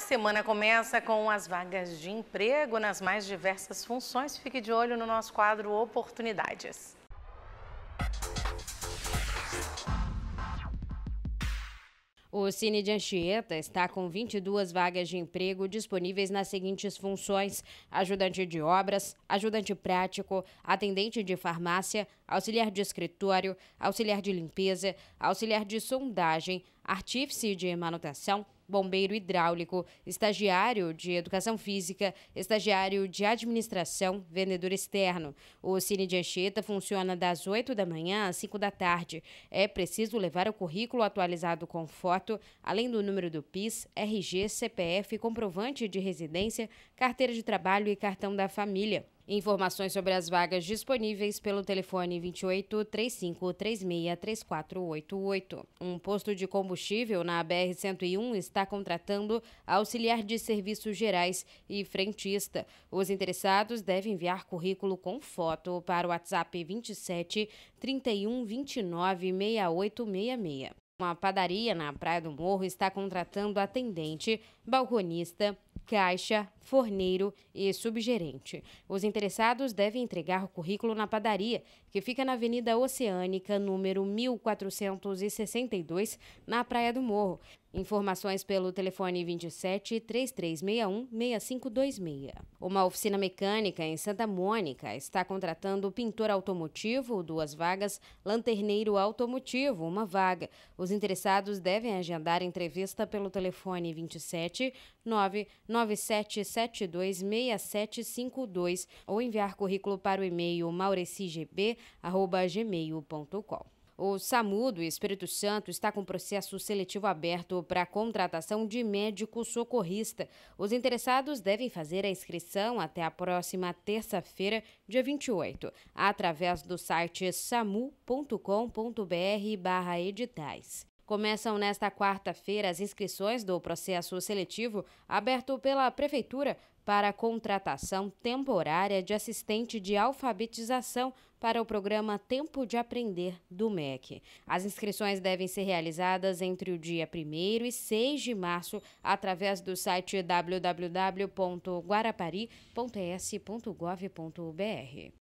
A semana começa com as vagas de emprego nas mais diversas funções. Fique de olho no nosso quadro Oportunidades. O Cine de Anchieta está com 22 vagas de emprego disponíveis nas seguintes funções: ajudante de obras, ajudante prático, atendente de farmácia, auxiliar de escritório, auxiliar de limpeza, auxiliar de sondagem, artífice de manutenção, bombeiro hidráulico, estagiário de educação física, estagiário de administração, vendedor externo. O Cine de Anchieta funciona das 8 da manhã às 5 da tarde. É preciso levar o currículo atualizado com foto, além do número do PIS, RG, CPF, comprovante de residência, carteira de trabalho e cartão da família. Informações sobre as vagas disponíveis pelo telefone 28 35 36 3488. Um posto de combustível na BR 101 está contratando auxiliar de serviços gerais e frentista. Os interessados devem enviar currículo com foto para o WhatsApp 27 31 29 6866. Uma padaria na Praia do Morro está contratando atendente, balconista, caixa, forneiro e subgerente. Os interessados devem entregar o currículo na padaria, que fica na Avenida Oceânica, número 1462, na Praia do Morro, Informações pelo telefone 27 3361 6526. Uma oficina mecânica em Santa Mônica está contratando pintor automotivo, duas vagas, lanterneiro automotivo, uma vaga. Os interessados devem agendar entrevista pelo telefone 27 997726752 ou enviar currículo para o e-mail maurecigb@gmail.com. O SAMU do Espírito Santo está com processo seletivo aberto para a contratação de médico socorrista. Os interessados devem fazer a inscrição até a próxima terça-feira, dia 28, através do site samu.com.br/editais. Começam nesta quarta-feira as inscrições do processo seletivo aberto pela Prefeitura para a contratação temporária de assistente de alfabetização para o programa Tempo de Aprender do MEC. As inscrições devem ser realizadas entre o dia 1 e 6 de março através do site www.guarapari.es.gov.br.